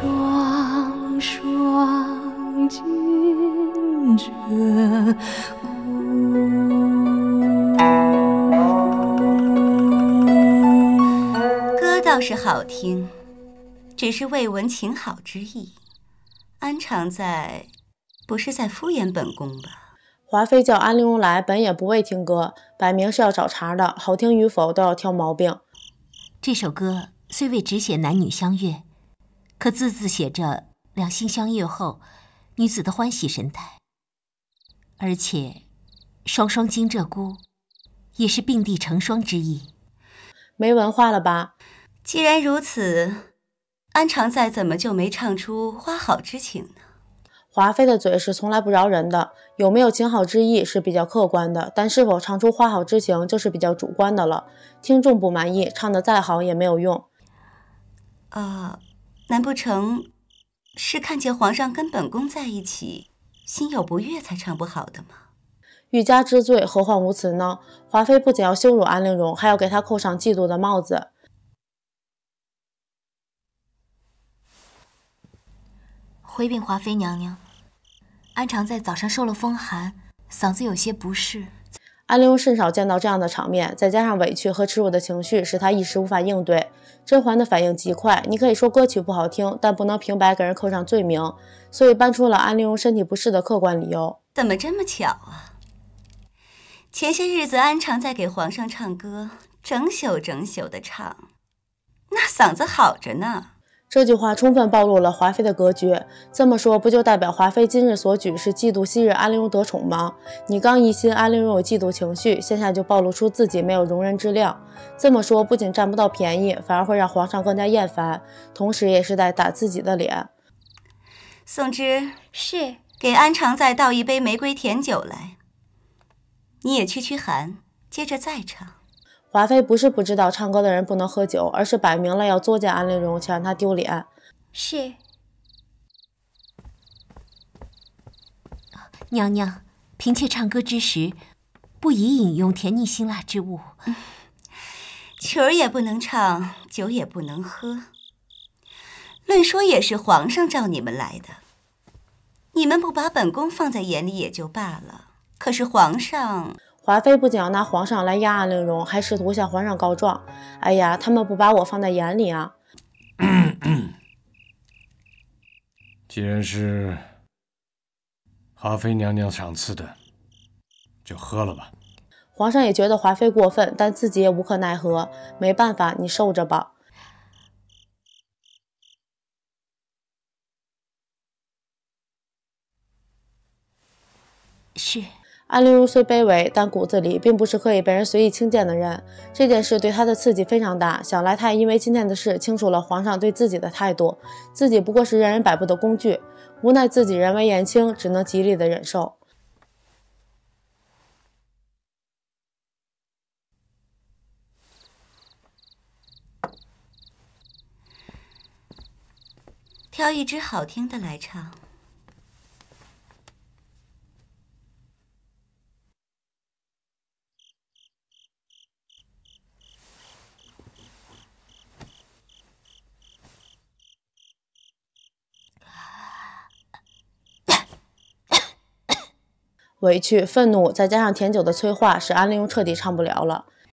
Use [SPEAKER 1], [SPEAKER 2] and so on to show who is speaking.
[SPEAKER 1] 双双金鹧鸪，
[SPEAKER 2] 歌倒是好听，只是未闻
[SPEAKER 3] 情好之意。安常在，不是在敷衍本宫吧？华妃叫安陵容来，本也不为听歌，摆明是要找茬的。好听与否，都要挑毛病。
[SPEAKER 1] 这首歌虽未直写男女相悦。可字字写着“两心相悦”后，女子的欢喜神态。而且“双双金鹧鸪”也是并蒂成双之意。没文化了吧？既然如此，安常在怎
[SPEAKER 2] 么
[SPEAKER 3] 就没唱出花好之情呢？华妃的嘴是从来不饶人的。有没有情好之意是比较客观的，但是否唱出花好之情就是比较主观的了。听众不满意，唱的再好也没有用。啊。难不
[SPEAKER 2] 成是看见皇上跟本宫在一起，心有不悦才唱不
[SPEAKER 3] 好的吗？欲加之罪，何患无辞呢？华妃不仅要羞辱安陵容，还要给她扣上嫉妒的帽子。回禀华妃娘娘，安常在早上受了风
[SPEAKER 1] 寒，嗓子有些不适。
[SPEAKER 3] 安陵容甚少见到这样的场面，再加上委屈和耻辱的情绪，使她一时无法应对。甄嬛的反应极快，你可以说歌曲不好听，但不能平白给人扣上罪名，所以搬出了安陵容身体不适的客观理由。怎么这么巧啊？
[SPEAKER 2] 前些日子安常在给皇上唱歌，整宿整宿的唱，那嗓子好着呢。
[SPEAKER 3] 这句话充分暴露了华妃的格局。这么说，不就代表华妃今日所举是嫉妒昔日安陵容得宠吗？你刚疑心安陵容有嫉妒情绪，现下就暴露出自己没有容人之量。这么说，不仅占不到便宜，反而会让皇上更加厌烦，同时也是在打自己的脸。
[SPEAKER 2] 宋之是给安常在倒一杯玫瑰甜酒来。你也驱驱寒，接着再尝。
[SPEAKER 3] 华妃不是不知道唱歌的人不能喝酒，而是摆明了要作践安陵容，想让她丢脸。是，娘娘，
[SPEAKER 1] 嫔妾唱歌之时，不宜饮用甜腻辛辣之物，曲儿也不能唱，酒也不能喝。论说
[SPEAKER 2] 也是皇上召你们来的，你们不把本宫放在眼里也就罢了，
[SPEAKER 3] 可是皇上。华妃不仅要拿皇上来压安陵容，还试图向皇上告状。哎呀，他们不把我放在眼里啊！
[SPEAKER 2] 既然是华妃娘娘赏赐的，就喝了吧。
[SPEAKER 3] 皇上也觉得华妃过分，但自己也无可奈何，没办法，你受着吧。是。安陵容虽卑微，但骨子里并不是可以被人随意轻贱的人。这件事对她的刺激非常大，想来她因为今天的事清楚了皇上对自己的态度，自己不过是任人摆布的工具，无奈自己人微言轻，只能极力的忍受。
[SPEAKER 2] 挑一支好听的来唱。
[SPEAKER 3] 委屈、愤怒，再加上甜酒的催化，使安陵容彻底唱不了了。